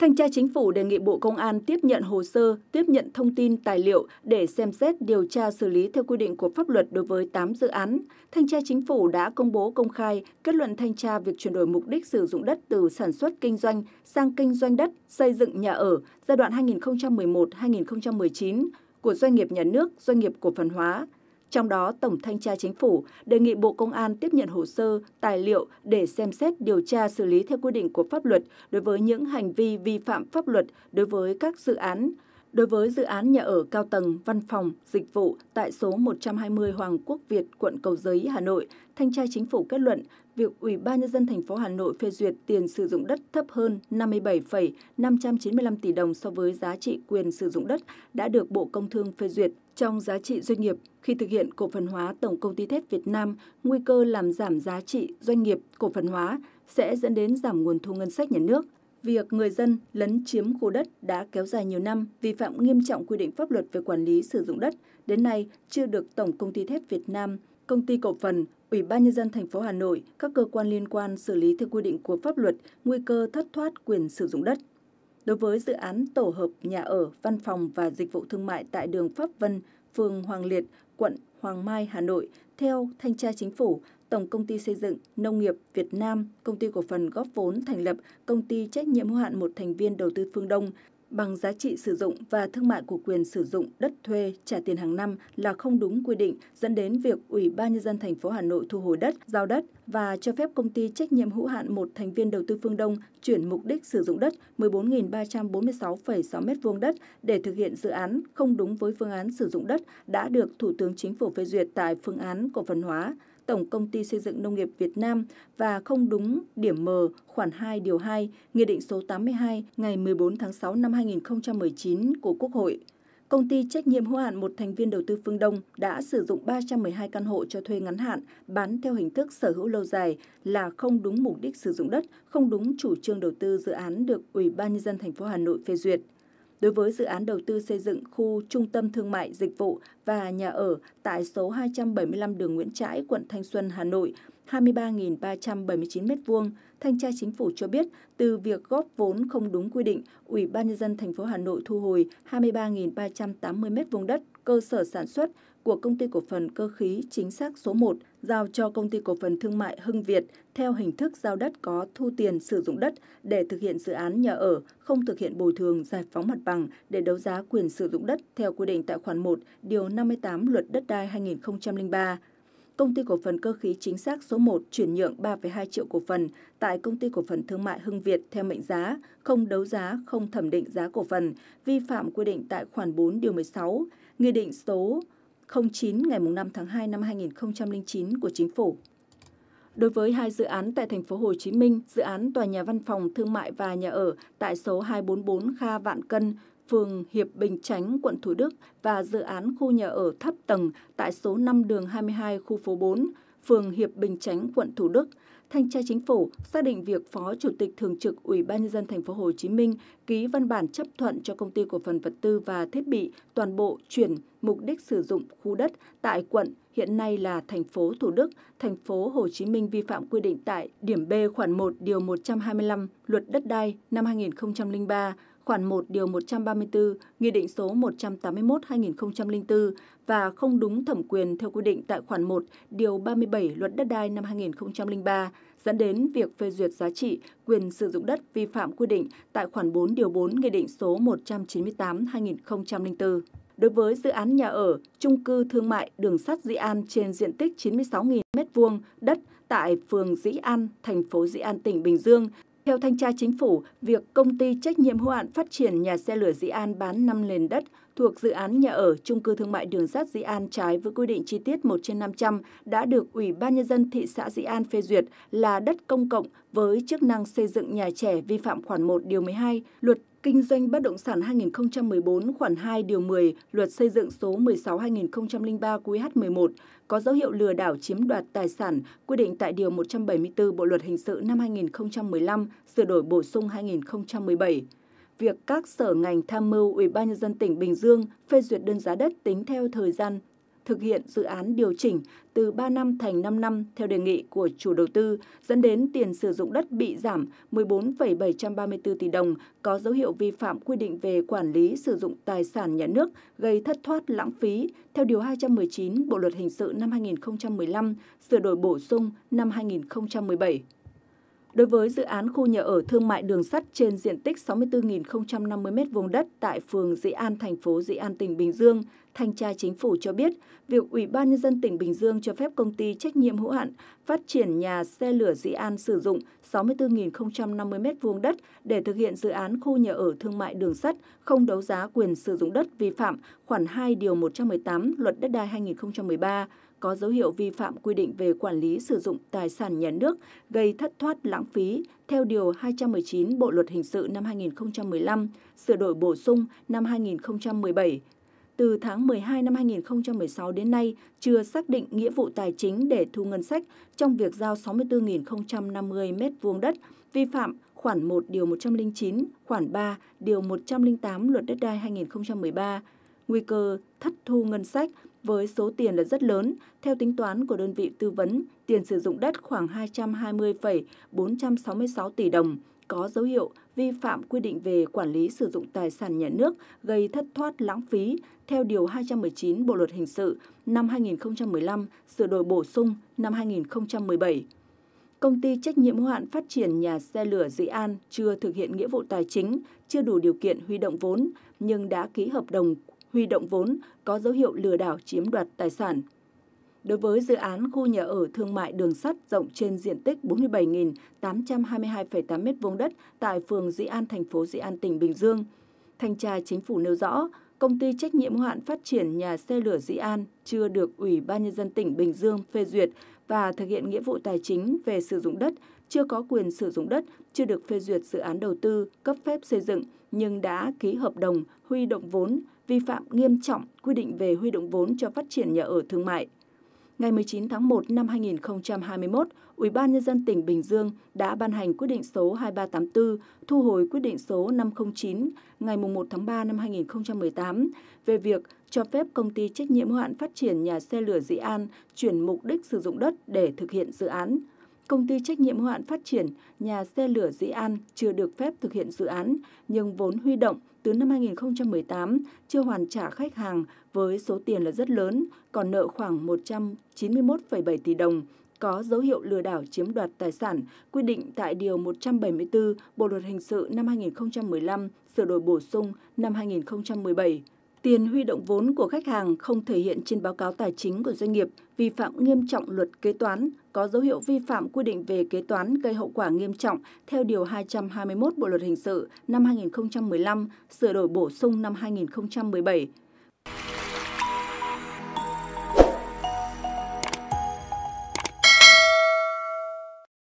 Thanh tra Chính phủ đề nghị Bộ Công an tiếp nhận hồ sơ, tiếp nhận thông tin, tài liệu để xem xét điều tra xử lý theo quy định của pháp luật đối với 8 dự án. Thanh tra Chính phủ đã công bố công khai kết luận thanh tra việc chuyển đổi mục đích sử dụng đất từ sản xuất kinh doanh sang kinh doanh đất, xây dựng nhà ở giai đoạn 2011-2019 của doanh nghiệp nhà nước, doanh nghiệp cổ phần hóa, trong đó, Tổng Thanh tra Chính phủ đề nghị Bộ Công an tiếp nhận hồ sơ, tài liệu để xem xét điều tra xử lý theo quy định của pháp luật đối với những hành vi vi phạm pháp luật đối với các dự án, Đối với dự án nhà ở cao tầng, văn phòng, dịch vụ tại số 120 Hoàng Quốc Việt, quận Cầu Giấy, Hà Nội, thanh tra chính phủ kết luận việc Ủy ban nhân dân thành phố Hà Nội phê duyệt tiền sử dụng đất thấp hơn 57,595 tỷ đồng so với giá trị quyền sử dụng đất đã được Bộ Công Thương phê duyệt trong giá trị doanh nghiệp khi thực hiện cổ phần hóa Tổng công ty thép Việt Nam, nguy cơ làm giảm giá trị doanh nghiệp cổ phần hóa sẽ dẫn đến giảm nguồn thu ngân sách nhà nước. Việc người dân lấn chiếm khu đất đã kéo dài nhiều năm, vi phạm nghiêm trọng quy định pháp luật về quản lý sử dụng đất, đến nay chưa được Tổng công ty thép Việt Nam, công ty cổ phần, Ủy ban nhân dân thành phố Hà Nội, các cơ quan liên quan xử lý theo quy định của pháp luật, nguy cơ thất thoát quyền sử dụng đất. Đối với dự án tổ hợp nhà ở, văn phòng và dịch vụ thương mại tại đường Pháp Vân, phường Hoàng Liệt, quận Hoàng Mai, Hà Nội, theo Thanh tra Chính phủ, Tổng Công ty Xây dựng, Nông nghiệp Việt Nam, Công ty Cổ phần Góp vốn thành lập Công ty Trách nhiệm hữu hạn một thành viên đầu tư Phương Đông bằng giá trị sử dụng và thương mại của quyền sử dụng đất thuê trả tiền hàng năm là không đúng quy định, dẫn đến việc Ủy ban nhân dân thành phố Hà Nội thu hồi đất, giao đất và cho phép công ty trách nhiệm hữu hạn một thành viên đầu tư Phương Đông chuyển mục đích sử dụng đất 14.346,6 m2 đất để thực hiện dự án không đúng với phương án sử dụng đất đã được Thủ tướng Chính phủ phê duyệt tại phương án cổ phần hóa Tổng Công ty Xây dựng Nông nghiệp Việt Nam và không đúng điểm M khoản 2 điều 2 Nghị định số 82 ngày 14 tháng 6 năm 2019 của Quốc hội. Công ty trách nhiệm hữu hạn một thành viên đầu tư Phương Đông đã sử dụng 312 căn hộ cho thuê ngắn hạn bán theo hình thức sở hữu lâu dài là không đúng mục đích sử dụng đất, không đúng chủ trương đầu tư dự án được Ủy ban nhân dân thành phố Hà Nội phê duyệt đối với dự án đầu tư xây dựng khu trung tâm thương mại dịch vụ và nhà ở tại số 275 đường Nguyễn Trãi, quận Thanh Xuân, Hà Nội, 23.379 m2, Thanh tra Chính phủ cho biết từ việc góp vốn không đúng quy định, Ủy ban nhân dân thành phố Hà Nội thu hồi 23.380 m2 đất cơ sở sản xuất của Công ty Cổ phần Cơ khí Chính xác số 1 giao cho Công ty Cổ phần Thương mại Hưng Việt theo hình thức giao đất có thu tiền sử dụng đất để thực hiện dự án nhà ở, không thực hiện bồi thường giải phóng mặt bằng để đấu giá quyền sử dụng đất theo quy định tại khoản 1, điều 58 Luật Đất đai 2003 công ty cổ phần cơ khí chính xác số 1 chuyển nhượng 3,2 triệu cổ phần tại công ty cổ phần thương mại Hưng Việt theo mệnh giá, không đấu giá, không thẩm định giá cổ phần, vi phạm quy định tại khoản 4 điều 16, Nghị định số 09 ngày 5 tháng 2 năm 2009 của Chính phủ. Đối với hai dự án tại thành phố Hồ Chí Minh, dự án tòa nhà văn phòng thương mại và nhà ở tại số 244 Kha Vạn Cân, phường Hiệp Bình Chánh, quận Thủ Đức và dự án khu nhà ở thấp tầng tại số 5 đường 22 khu phố 4, phường Hiệp Bình Chánh, quận Thủ Đức Thanh tra Chính phủ xác định việc Phó Chủ tịch Thường trực Ủy ban nhân dân thành phố Hồ Chí Minh ký văn bản chấp thuận cho công ty cổ phần vật tư và thiết bị toàn bộ chuyển mục đích sử dụng khu đất tại quận hiện nay là thành phố Thủ Đức, thành phố Hồ Chí Minh vi phạm quy định tại điểm B khoản 1 điều 125 Luật đất đai năm 2003 khoản 1 điều 134, Nghị định số 181-2004 và không đúng thẩm quyền theo quy định tại khoản 1 điều 37 Luật đất đai năm 2003, dẫn đến việc phê duyệt giá trị quyền sử dụng đất vi phạm quy định tại khoản 4 điều 4 Nghị định số 198-2004. Đối với dự án nhà ở, trung cư thương mại đường sắt Dĩ An trên diện tích 96.000 m2 đất tại phường Dĩ An, thành phố Dĩ An, tỉnh Bình Dương theo thanh tra chính phủ, việc công ty trách nhiệm hữu hạn phát triển nhà xe lửa Dĩ An bán 5 nền đất thuộc dự án nhà ở trung cư thương mại đường sắt Dĩ An trái với quy định chi tiết 1 trên 500 đã được Ủy ban Nhân dân thị xã Dĩ An phê duyệt là đất công cộng với chức năng xây dựng nhà trẻ vi phạm khoản 1 điều 12 luật Kinh doanh bất động sản 2014 khoản 2 điều 10 Luật xây dựng số 16/2003 QH11 có dấu hiệu lừa đảo chiếm đoạt tài sản quy định tại điều 174 Bộ luật hình sự năm 2015 sửa đổi bổ sung 2017 việc các sở ngành tham mưu Ủy ban nhân dân tỉnh Bình Dương phê duyệt đơn giá đất tính theo thời gian thực hiện dự án điều chỉnh từ 3 năm thành 5 năm theo đề nghị của chủ đầu tư, dẫn đến tiền sử dụng đất bị giảm 14,734 tỷ đồng, có dấu hiệu vi phạm quy định về quản lý sử dụng tài sản nhà nước gây thất thoát lãng phí theo Điều 219 Bộ Luật Hình sự năm 2015, sửa đổi bổ sung năm 2017. Đối với dự án khu nhà ở thương mại đường sắt trên diện tích 64.050 m2 đất tại phường Dĩ An, thành phố Dĩ An, tỉnh Bình Dương, Thanh tra Chính phủ cho biết, việc Ủy ban Nhân dân tỉnh Bình Dương cho phép công ty trách nhiệm hữu hạn phát triển nhà xe lửa Dĩ An sử dụng 64.050 m2 đất để thực hiện dự án khu nhà ở thương mại đường sắt không đấu giá quyền sử dụng đất vi phạm khoản 2 điều 118 Luật Đất đai 2013 có dấu hiệu vi phạm quy định về quản lý sử dụng tài sản nhà nước gây thất thoát lãng phí theo Điều 219 Bộ Luật Hình sự năm 2015, sửa đổi bổ sung năm 2017 từ tháng 12 năm 2016 đến nay chưa xác định nghĩa vụ tài chính để thu ngân sách trong việc giao 64.050 m2 đất vi phạm khoản 1 điều 109, khoản 3 điều 108 Luật đất đai 2013. Nguy cơ thất thu ngân sách với số tiền là rất lớn. Theo tính toán của đơn vị tư vấn, tiền sử dụng đất khoảng 220,466 tỷ đồng, có dấu hiệu vi phạm quy định về quản lý sử dụng tài sản nhà nước gây thất thoát lãng phí theo Điều 219 Bộ Luật Hình sự năm 2015 sửa đổi bổ sung năm 2017 công ty trách nhiệm hữu hạn phát triển nhà xe lửa Dĩ An chưa thực hiện nghĩa vụ tài chính, chưa đủ điều kiện huy động vốn nhưng đã ký hợp đồng huy động vốn có dấu hiệu lừa đảo chiếm đoạt tài sản đối với dự án khu nhà ở thương mại đường sắt rộng trên diện tích 47.822,8 m2 đất tại phường Dĩ An, thành phố Dĩ An, tỉnh Bình Dương. Thanh tra chính phủ nêu rõ, công ty trách nhiệm hạn phát triển nhà xe lửa Dĩ An chưa được Ủy ban Nhân dân tỉnh Bình Dương phê duyệt và thực hiện nghĩa vụ tài chính về sử dụng đất, chưa có quyền sử dụng đất, chưa được phê duyệt dự án đầu tư, cấp phép xây dựng, nhưng đã ký hợp đồng, huy động vốn, vi phạm nghiêm trọng quy định về huy động vốn cho phát triển nhà ở thương mại ngày 19 tháng 1 năm 2021, Ủy ban nhân dân tỉnh Bình Dương đã ban hành quyết định số 2384 thu hồi quyết định số 509 ngày 1 tháng 3 năm 2018 về việc cho phép công ty trách nhiệm hữu hạn phát triển nhà xe lửa Dĩ An chuyển mục đích sử dụng đất để thực hiện dự án công ty trách nhiệm hữu hạn phát triển nhà xe lửa Dĩ An chưa được phép thực hiện dự án, nhưng vốn huy động từ năm 2018 chưa hoàn trả khách hàng với số tiền là rất lớn, còn nợ khoảng 191,7 tỷ đồng, có dấu hiệu lừa đảo chiếm đoạt tài sản quy định tại Điều 174 Bộ Luật Hình sự năm 2015, sửa đổi bổ sung năm 2017. Tiền huy động vốn của khách hàng không thể hiện trên báo cáo tài chính của doanh nghiệp, vi phạm nghiêm trọng luật kế toán, có dấu hiệu vi phạm quy định về kế toán gây hậu quả nghiêm trọng theo Điều 221 Bộ Luật Hình sự năm 2015, sửa đổi bổ sung năm 2017.